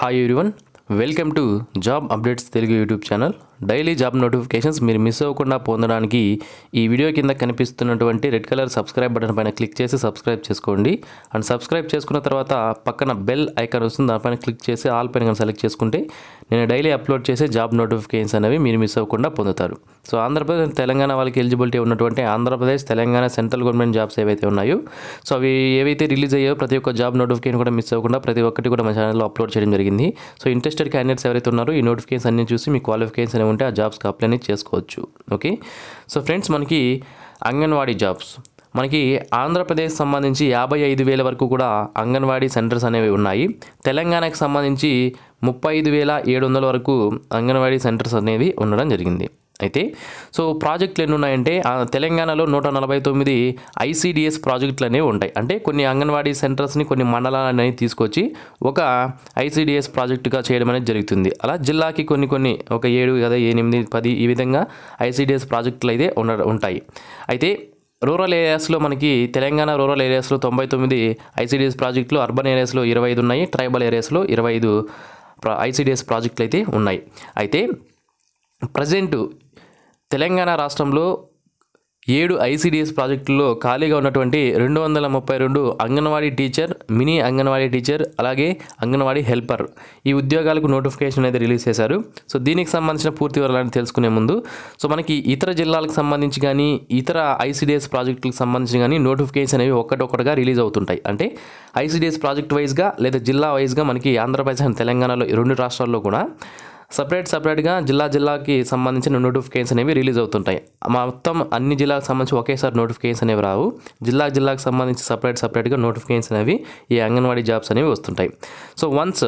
hi everyone welcome to job updates Telugu YouTube channel daily job notifications మీరు miss అవ్వకుండా పొందడానికి ఈ వీడియో కింద కనిపిస్తున్నటువంటి రెడ్ కలర్ సబ్స్క్రైబ్ బటన్ పైన క్లిక్ చేసి సబ్స్క్రైబ్ చేసుకోండి అండ్ సబ్స్క్రైబ్ చేసుకున్న తర్వాత పక్కన బెల్ ఐకాన్ వస్తుంది దానిపైన క్లిక్ చేసి ఆల్ పైన కానీ సెలెక్ట్ చేసుకుంటే నేను డైలీ అప్లోడ్ చేసే జాబ్ నోటిఫికేషన్స్ అనేవి మీరు మిస్ అవ్వకుండా పొందుతారు సో ఆంధ్రప్రదేశ్ తెలంగాణ వాళ్ళకి ఎలిజిబిలిటీ ఉన్నటువంటి Andhra Pradesh Telangana central government jobs ఏవైతే ఉన్నాయో సో అవి ఏవైతే రిలీజ్ అయ్యాయో ప్రతి ఒక్క జాబ్ నోటిఫికేషన్ కూడా మిస్ అవ్వకుండా ప్రతి ఒక్కటి కూడా మా ఛానల్లో అప్లోడ్ చేయడం జరిగింది సో ఇంట్రెస్టెడ్ క్యాండిడేట్స్ ఎవరైతే ఉన్నారో ఈ నోటిఫికేషన్ అన్ని చూసి మీ క్వాలిఫికేషన్ ఏదైనా ఉంటే ఆ జాబ్స్కి అప్లైని చేసుకోవచ్చు ఓకే సో ఫ్రెండ్స్ మనకి అంగన్వాడీ జాబ్స్ మనకి ఆంధ్రప్రదేశ్ సంబంధించి యాభై ఐదు వేల వరకు కూడా అంగన్వాడీ సెంటర్స్ అనేవి ఉన్నాయి తెలంగాణకు సంబంధించి ముప్పై ఐదు వేల ఏడు వందల వరకు అంగన్వాడీ సెంటర్స్ అనేవి ఉండడం జరిగింది అయితే సో ప్రాజెక్టులు ఎన్ని ఉన్నాయంటే తెలంగాణలో నూట నలభై తొమ్మిది ఐసీడిఎస్ ప్రాజెక్టులు అనేవి ఉంటాయి అంటే కొన్ని అంగన్వాడీ సెంటర్స్ని కొన్ని మండలాలని తీసుకొచ్చి ఒక ఐసీడిఎస్ ప్రాజెక్టుగా చేయడం అనేది జరుగుతుంది అలా జిల్లాకి కొన్ని కొన్ని ఒక ఏడు కదా ఎనిమిది పది ఈ విధంగా ఐసీడిఎస్ ప్రాజెక్టులు అయితే ఉంటాయి అయితే రూరల్ ఏరియాస్లో మనకి తెలంగాణ రూరల్ ఏరియాస్లో తొంభై తొమ్మిది ఐసీడిఎస్ ప్రాజెక్టులు అర్బన్ ఏరియాస్లో ఇరవై ఐదు ఉన్నాయి ట్రైబల్ ఏరియాస్లో ఇరవై ఐదు ఐసీడిఎస్ ప్రాజెక్టులు అయితే ఉన్నాయి అయితే ప్రజెంటు తెలంగాణ రాష్ట్రంలో ఏడు ఐసీడీఎస్ ప్రాజెక్టుల్లో ఖాళీగా ఉన్నటువంటి రెండు వందల ముప్పై రెండు anganwadi teacher mini anganwadi teacher అలాగే అంగన్వాడీ హెల్పర్ ఈ ఉద్యోగాలకు నోటిఫికేషన్ అయితే రిలీజ్ చేశారు సో దీనికి సంబంధించిన పూర్తి వివరాలను తెలుసుకునే ముందు సో మనకి ఇతర జిల్లాలకు సంబంధించి కానీ ఇతర ఐసీడీఎస్ ప్రాజెక్టులకు సంబంధించి కానీ నోటిఫికేషన్ అనేవి ఒక్కటొక్కటిగా రిలీజ్ అవుతుంటాయి అంటే ఐసీడీఎస్ ప్రాజెక్ట్ వైజ్గా లేదా జిల్లా వైజ్గా మనకి ఆంధ్రప్రదేశ్ అండ్ తెలంగాణలో రెండు రాష్ట్రాల్లో కూడా సపరేట్ సపరేట్గా జిల్లా జిల్లాకి సంబంధించిన నోటిఫికేషన్స్ అనేవి రిలీజ్ అవుతుంటాయి మొత్తం అన్ని జిల్లాకు సంబంధించి ఒకేసారి నోటిఫికేషన్స్ అనేవి రావు జిల్లా జిల్లాకు సంబంధించి సపరేట్ సపరేట్గా నోటిఫికేషన్స్ అనేవి ఈ అంగన్వాడీ జాబ్స్ అనేవి వస్తుంటాయి సో వన్స్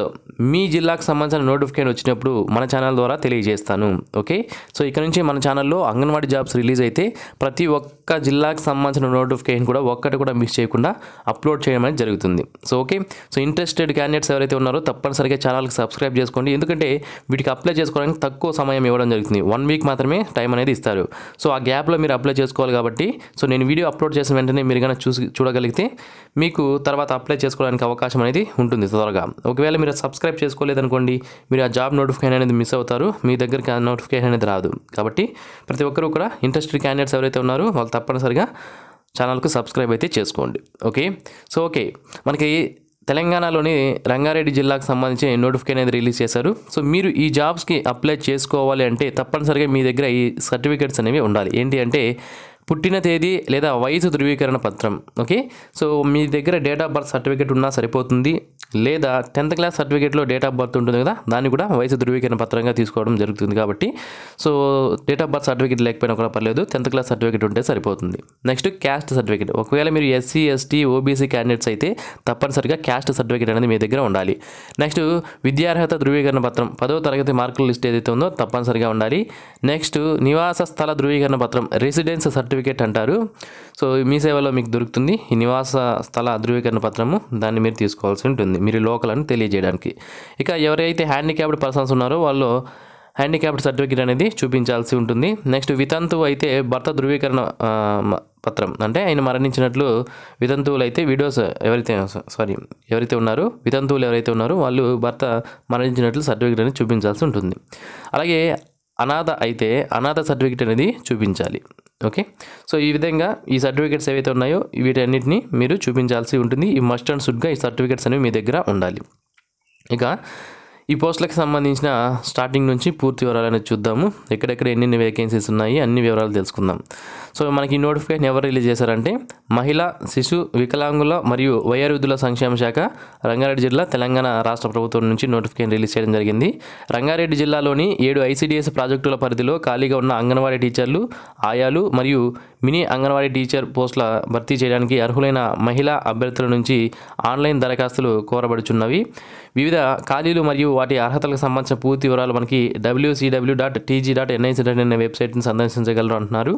మీ జిల్లాకు సంబంధించిన నోటిఫికేషన్ వచ్చినప్పుడు మన ఛానల్ ద్వారా తెలియజేస్తాను ఓకే సో ఇక్కడ నుంచి మన ఛానల్లో అంగన్వాడీ జాబ్స్ రిలీజ్ అయితే ప్రతి ఒక్క జిల్లాకు సంబంధించిన నోటిఫికేషన్ కూడా ఒక్కటి కూడా మిస్ చేయకుండా అప్లోడ్ చేయడం అనేది జరుగుతుంది so okay so interested candidates ఎవరైతే ఉన్నారో తప్పనిసరిగా ఛానల్కి సబ్స్క్రైబ్ చేసుకోండి ఎందుకంటే వీటికి అప్లై చేసుకోవడానికి తక్కువ సమయం ఇవ్వడం జరుగుతుంది వన్ వీక్ మాత్రమే టైం అనేది ఇస్తారు సో ఆ గ్యాప్లో మీరు అప్లై చేసుకోవాలి కాబట్టి సో నేను వీడియో అప్లోడ్ చేసిన వెంటనే మీరు కనుక చూసి చూడగలిగితే మీకు తర్వాత అప్లై చేసుకోవడానికి అవకాశం అనేది ఉంటుంది త్వరగా ఒకవేళ మీరు సబ్స్క్రైబ్ చేసుకోలేదనుకోండి మీరు ఆ జాబ్ నోటిఫికేషన్ అనేది మిస్ అవుతారు మీ దగ్గరికి ఆ నోటిఫికేషన్ అనేది రాదు కాబట్టి ప్రతి ఒక్కరూ కూడా ఇంట్రెస్టెడ్ క్యాండిడేట్స్ ఎవరైతే ఉన్నారో వాళ్ళు తప్పనిసరిగా ఛానల్కు సబ్స్క్రైబ్ అయితే చేసుకోండి ఓకే సో ఓకే మనకి తెలంగాణలోని రంగారెడ్డి జిల్లాకు సంబంధించి నోటిఫికేషన్ అనేది రిలీజ్ చేశారు సో మీరు ఈ జాబ్స్కి అప్లై చేసుకోవాలి అంటే తప్పనిసరిగా మీ దగ్గర ఈ సర్టిఫికేట్స్ అనేవి ఉండాలి ఏంటి అంటే పుట్టిన తేదీ లేదా వయసు ధృవీకరణ పత్రం ఓకే సో మీ దగ్గర డేట్ ఆఫ్ బర్త్ సర్టిఫికేట్ ఉన్నా సరిపోతుంది లేదా టెన్త్ క్లాస్ సర్టిఫికేట్లో డేట్ ఆఫ్ బర్త్ ఉంటుంది కదా దాన్ని కూడా వయసు ధృవీకరణ పత్రంగా తీసుకోవడం జరుగుతుంది కాబట్టి so date of birth certificate లేకపోయినా కూడా పర్లేదు టెన్త్ క్లాస్ సర్టిఫికేట్ ఉంటే సరిపోతుంది నెక్స్ట్ క్యాస్ట్ సర్టిఫికేట్ ఒకవేళ మీరు ఎస్సీ ఎస్టీ ఓబీసీ క్యాండిడేట్స్ అయితే తప్పనిసరిగా క్యాస్ట్ సర్టిఫికేట్ అనేది మీ దగ్గర ఉండాలి నెక్స్ట్ విద్యార్హత ధృవీకరణ పత్రం పదవ తరగతి మార్కుల లిస్ట్ ఏదైతే ఉందో తప్పనిసరిగా ఉండాలి నెక్స్ట్ నివాస స్థల ధృవీకరణ పత్రం రెసిడెన్స్ సర్టిఫికేట్ సర్టిఫికేట్ అంటారు సో మీ సేవలో మీకు దొరుకుతుంది ఈ నివాస స్థల ధృవీకరణ పత్రము దాన్ని మీరు తీసుకోవాల్సి ఉంటుంది మీరు లోకల్ అని తెలియజేయడానికి ఇక ఎవరైతే హ్యాండిక్యాప్డ్ పర్సన్స్ ఉన్నారో వాళ్ళు హ్యాండిక్యాప్డ్ సర్టిఫికేట్ అనేది చూపించాల్సి ఉంటుంది నెక్స్ట్ వితంతువు అయితే భర్త ధృవీకరణ పత్రం అంటే ఆయన మరణించినట్లు వితంతువులు అయితే వీడియోస్ ఎవరైతే సారీ ఎవరైతే ఉన్నారో వితంతువులు ఎవరైతే ఉన్నారో వాళ్ళు భర్త మరణించినట్లు సర్టిఫికేట్ అనేది చూపించాల్సి ఉంటుంది అలాగే అనాథ అయితే అనాథ సర్టిఫికేట్ అనేది చూపించాలి ఓకే సో ఈ విధంగా ఈ సర్టిఫికేట్స్ ఏవైతే ఉన్నాయో వీటన్నిటిని మీరు చూపించాల్సి ఉంటుంది ఈ మస్ట్ అండ్ సుడ్గా ఈ సర్టిఫికేట్స్ అనేవి మీ దగ్గర ఉండాలి ఇక ఈ పోస్టులకు సంబంధించిన స్టార్టింగ్ నుంచి పూర్తి వివరాలు అనేది చూద్దాము ఎక్కడెక్కడ ఎన్ని వేకెన్సీస్ ఉన్నాయి అన్ని వివరాలు తెలుసుకుందాం సో మనకి ఈ నోటిఫికేషన్ ఎవరు రిలీజ్ చేశారంటే మహిళ శిశు వికలాంగుల మరియు వయో సంక్షేమ శాఖ రంగారెడ్డి జిల్లా తెలంగాణ రాష్ట్ర ప్రభుత్వం నుంచి నోటిఫికేషన్ రిలీజ్ చేయడం జరిగింది రంగారెడ్డి జిల్లాలోని ఏడు ఐసీడీఎస్ ప్రాజెక్టుల పరిధిలో ఖాళీగా ఉన్న అంగన్వాడీ టీచర్లు ఆయాలు మరియు మినీ అంగన్వాడీ టీచర్ పోస్టుల భర్తీ చేయడానికి అర్హులైన మహిళా అభ్యర్థుల నుంచి ఆన్లైన్ దరఖాస్తులు కోరబడుచున్నవి వివిధ ఖాళీలు మరియు వాటి అర్హతలకు సంబంధించిన పూర్తి వివరాలు మనకి WCW dot TG dot NIC dot అనే వెబ్సైట్ని సందర్శించగలరు అంటున్నారు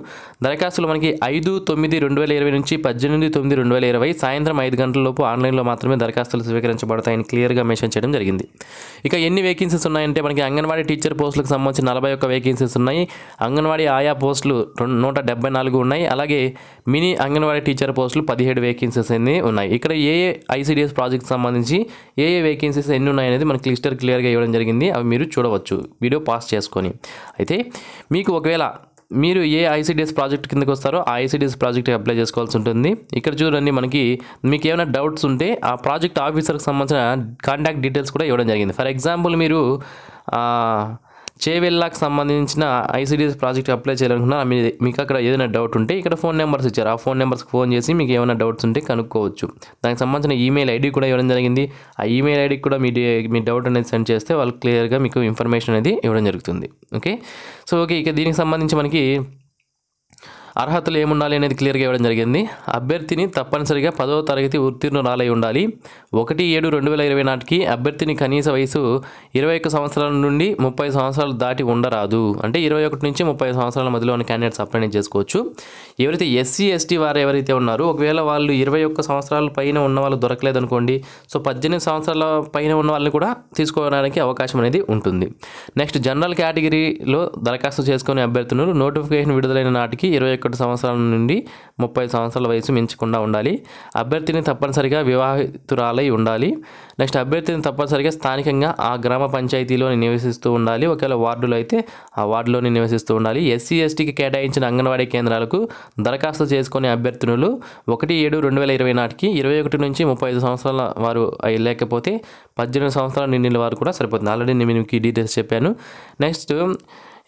దరఖాస్తులు మనకి ఐదు తొమ్మిది రెండు వేల ఇరవై నుంచి పద్దెనిమిది తొమ్మిది రెండు వేల ఇరవై సాయంత్రం ఐదు గంటల లోపు ఆన్లైన్లో మాత్రమే దరఖాస్తులు స్వీకరించబడతాయని క్లియర్గా మెన్షన్ చేయడం జరిగింది ఇక ఎన్ని వేకెన్సీస్ ఉన్నాయంటే మనకి అంగన్వాడీ టీచర్ పోస్టులకు సంబంధించి నలభై ఒక్క వేకెన్సీస్ ఉన్నాయి అంగన్వాడీ ఆయా పోస్టులు నూట డెబ్బై నాలుగు ఉన్నాయి అలాగే మినీ అంగన్వాడీ టీచర్ పోస్టులు పదిహేడు వేకెన్సీస్ అన్ని ఉన్నాయి ఇక్కడ ఏ ఏ ఐసీడీఎస్ ప్రాజెక్ట్ సంబంధించి ఏ ఏ వేకెన్సీస్ ఎన్ని ఉన్నాయి అనేది మనకి క్లిస్టర్ క్లియర్గా ఇవ్వడం జరిగింది అవి మీరు చూడవచ్చు వీడియో పాస్ చేసుకొని అయితే మీకు ఒకవేళ మీరు ఏ ఐసీడీఎస్ ప్రాజెక్ట్ కిందకి వస్తారో ఆ ఐసీడీఎస్ ప్రాజెక్ట్కి అప్లై చేసుకోవాల్సి ఉంటుంది ఇక్కడ చూడండి మనకి మీకు ఏమైనా డౌట్స్ ఉంటే ఆ ప్రాజెక్ట్ ఆఫీసర్కి సంబంధించిన కాంటాక్ట్ డీటెయిల్స్ కూడా ఇవ్వడం జరిగింది ఫర్ ఎగ్జాంపుల్ మీరు చేవెల్లాకు సంబంధించిన ఐసీడీఎస్ ప్రాజెక్ట్ అప్లై చేయాలనుకున్నా మీకు అక్కడ ఏదైనా డౌట్ ఉంటే ఇక్కడ ఫోన్ నెంబర్స్ ఇచ్చారు ఆ ఫోన్ నెంబర్స్కి ఫోన్ చేసి మీకు ఏమైనా డౌట్స్ ఉంటే కనుక్కోవచ్చు దానికి సంబంధించిన ఈమెయిల్ ఐడి కూడా ఇవ్వడం జరిగింది ఆ ఈమెయిల్ ఐడికి కూడా మీ మీ డౌట్ అనేది సెండ్ చేస్తే వాళ్ళు క్లియర్గా మీకు ఇన్ఫర్మేషన్ అనేది ఇవ్వడం జరుగుతుంది ఓకే సో ఓకే ఇక దీనికి సంబంధించి మనకి అర్హతలు ఏముండాలి అనేది క్లియర్గా ఇవ్వడం జరిగింది అభ్యర్థిని తప్పనిసరిగా పదో తరగతి ఉత్తీర్ణురాలై ఉండాలి ఒకటి ఏడు రెండు వేల ఇరవై నాటికి అభ్యర్థిని కనీస వయసు ఇరవై ఒక్క సంవత్సరాల నుండి ముప్పై సంవత్సరాలు దాటి ఉండరాదు అంటే ఇరవై ఒకటి నుంచి ముప్పై సంవత్సరాల మధ్యలో ఉన్న క్యాండిడేట్స్ అప్లై చేసుకోవచ్చు ఎవరైతే ఎస్సీ ఎస్టీ వారు ఎవరైతే ఉన్నారో ఒకవేళ వాళ్ళు ఇరవై ఒక్క సంవత్సరాల పైన ఉన్న వాళ్ళు దొరకలేదు అనుకోండి సో పద్దెనిమిది సంవత్సరాల పైన ఉన్న వాళ్ళని కూడా తీసుకోవడానికి అవకాశం అనేది ఉంటుంది నెక్స్ట్ జనరల్ కేటగిరీలో దరఖాస్తు చేసుకునే అభ్యర్థులు నోటిఫికేషన్ విడుదలైన నాటికి ఇరవై ఒకటి సంవత్సరాల నుండి ముప్పై సంవత్సరాల వయసు మించకుండా ఉండాలి అభ్యర్థిని తప్పనిసరిగా వివాహితురాలై ఉండాలి నెక్స్ట్ అభ్యర్థిని తప్పనిసరిగా స్థానికంగా ఆ గ్రామ పంచాయతీలో నివసిస్తూ ఉండాలి ఒకవేళ వార్డులో అయితే ఆ వార్డులోని నివసిస్తూ ఉండాలి ఎస్సీ ఎస్టీకి కేటాయించిన అంగన్వాడీ కేంద్రాలకు దరఖాస్తు చేసుకునే అభ్యర్థినులు ఒకటి ఏడు రెండు వేల ఇరవై నాటికి ఇరవై ఒకటి నుంచి ముప్పై ఐదు సంవత్సరాల వారు లేకపోతే పద్దెనిమిది సంవత్సరాలు నిండిన వారు కూడా సరిపోతుంది ఆల్రెడీ నేను మీకు డీటెయిల్స్ చెప్పాను నెక్స్ట్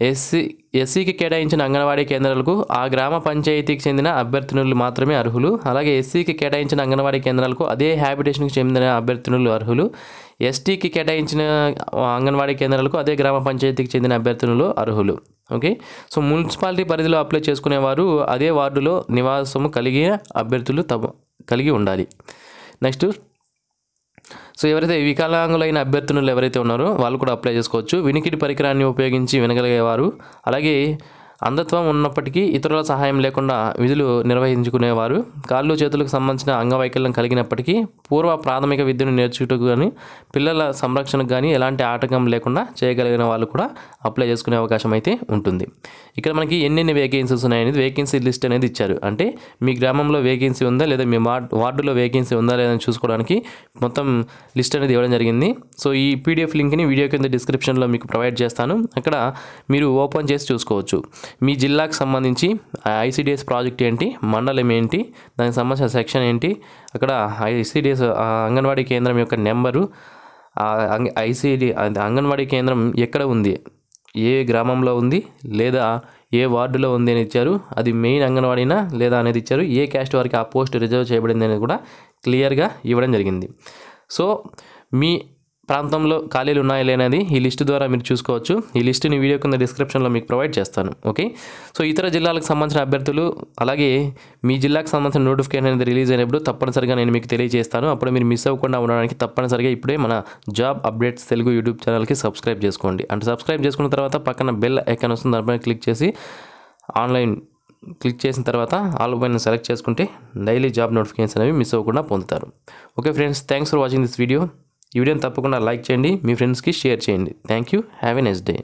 ఎస్సీ ఎస్సీకి కేటాయించిన అంగన్వాడీ కేంద్రాలకు ఆ గ్రామ పంచాయతీకి చెందిన అభ్యర్థినులు మాత్రమే అర్హులు అలాగే ఎస్సీకి కేటాయించిన అంగన్వాడీ కేంద్రాలకు అదే హ్యాబిటేషన్కి చెందిన అభ్యర్థినులు అర్హులు ఎస్టీకి కేటాయించిన అంగన్వాడీ కేంద్రాలకు అదే గ్రామ పంచాయతీకి చెందిన అభ్యర్థినులు అర్హులు ఓకే సో మున్సిపాలిటీ పరిధిలో అప్లై చేసుకునేవారు అదే వార్డులో నివాసము కలిగిన అభ్యర్థులు తమ కలిగి ఉండాలి నెక్స్ట్ సో ఎవరైతే వికలాంగులైన అభ్యర్థులు ఎవరైతే ఉన్నారో వాళ్ళు కూడా అప్లై చేసుకోవచ్చు వినికిడి పరికరాన్ని ఉపయోగించి వినగలిగేవారు అలాగే అంధత్వం ఉన్నప్పటికీ ఇతరుల సహాయం లేకుండా విధులు నిర్వహించుకునేవారు కాళ్ళు చేతులకు సంబంధించిన అంగవైకల్యం కలిగినప్పటికీ పూర్వ ప్రాథమిక విద్యను నేర్చుటకు కానీ పిల్లల సంరక్షణకు కానీ ఎలాంటి ఆటంకం లేకుండా చేయగలిగిన వాళ్ళు కూడా అప్లై చేసుకునే అవకాశం అయితే ఉంటుంది ఇక్కడ మనకి ఎన్నెన్ని వేకెన్సీస్ ఉన్నాయనేది వేకెన్సీ లిస్ట్ అనేది ఇచ్చారు అంటే మీ గ్రామంలో వేకెన్సీ ఉందా లేదా మీ వార్డులో వేకెన్సీ ఉందా లేదా చూసుకోవడానికి మొత్తం లిస్ట్ అనేది ఇవ్వడం జరిగింది సో ఈ పీడిఎఫ్ లింక్ని వీడియో కింద డిస్క్రిప్షన్లో మీకు ప్రొవైడ్ చేస్తాను అక్కడ మీరు ఓపెన్ చేసి చూసుకోవచ్చు మీ జిల్లాకు సంబంధించి ఐసీడిఎస్ ప్రాజెక్ట్ ఏంటి మండలం ఏంటి దానికి సంబంధించిన సెక్షన్ ఏంటి అక్కడ ఐసీడిఎస్ అంగన్వాడీ కేంద్రం యొక్క నెంబరు ఐసీడి అంగన్వాడీ కేంద్రం ఎక్కడ ఉంది ఏ గ్రామంలో ఉంది లేదా ఏ వార్డులో ఉంది అని ఇచ్చారు అది మెయిన్ అంగన్వాడీనా లేదా అనేది ఇచ్చారు ఏ క్యాస్ట్ వారికి ఆ పోస్ట్ రిజర్వ్ చేయబడింది అనేది కూడా క్లియర్గా ఇవ్వడం జరిగింది సో మీ ప్రాంతంలో ఖాళీలు ఉన్నాయా లేనది ఈ లిస్ట్ ద్వారా మీరు చూసుకోవచ్చు ఈ లిస్టుని వీడియో కింద డిస్క్రిప్షన్లో మీకు ప్రొవైడ్ చేస్తాను ఓకే సో ఇతర జిల్లాలకు సంబంధించిన అభ్యర్థులు అలాగే మీ జిల్లాకు సంబంధించిన నోటిఫికేషన్ అనేది రిలీజ్ అయినప్పుడు తప్పనిసరిగా నేను మీకు తెలియజేస్తాను అప్పుడు మీరు మిస్ అవ్వకుండా ఉండడానికి తప్పనిసరిగా ఇప్పుడే మన జాబ్ అప్డేట్స్ తెలుగు యూట్యూబ్ ఛానల్కి సబ్స్క్రైబ్ చేసుకోండి అంటే సబ్స్క్రైబ్ చేసుకున్న తర్వాత పక్కన బెల్ ఐకాన్ వస్తుంది దానిపైన క్లిక్ చేసి ఆన్లైన్ క్లిక్ చేసిన తర్వాత ఆల్ పైన సెలెక్ట్ చేసుకుంటే డైలీ జాబ్ నోటిఫికేషన్ అనేవి మిస్ అవ్వకుండా పొందుతారు okay friends thanks for watching this video ఈ వీడియోని తప్పకుండా లైక్ చేయండి మీ ఫ్రెండ్స్కి షేర్ చేయండి thank you have a next day